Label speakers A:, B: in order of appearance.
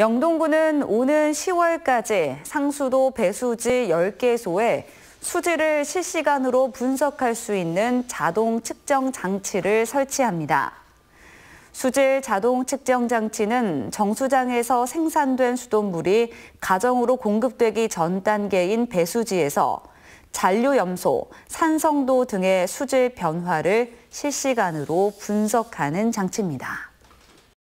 A: 영동구는 오는 10월까지 상수도 배수지 10개소에 수질을 실시간으로 분석할 수 있는 자동 측정 장치를 설치합니다. 수질 자동 측정 장치는 정수장에서 생산된 수돗물이 가정으로 공급되기 전 단계인 배수지에서 잔류 염소, 산성도 등의 수질 변화를 실시간으로 분석하는 장치입니다.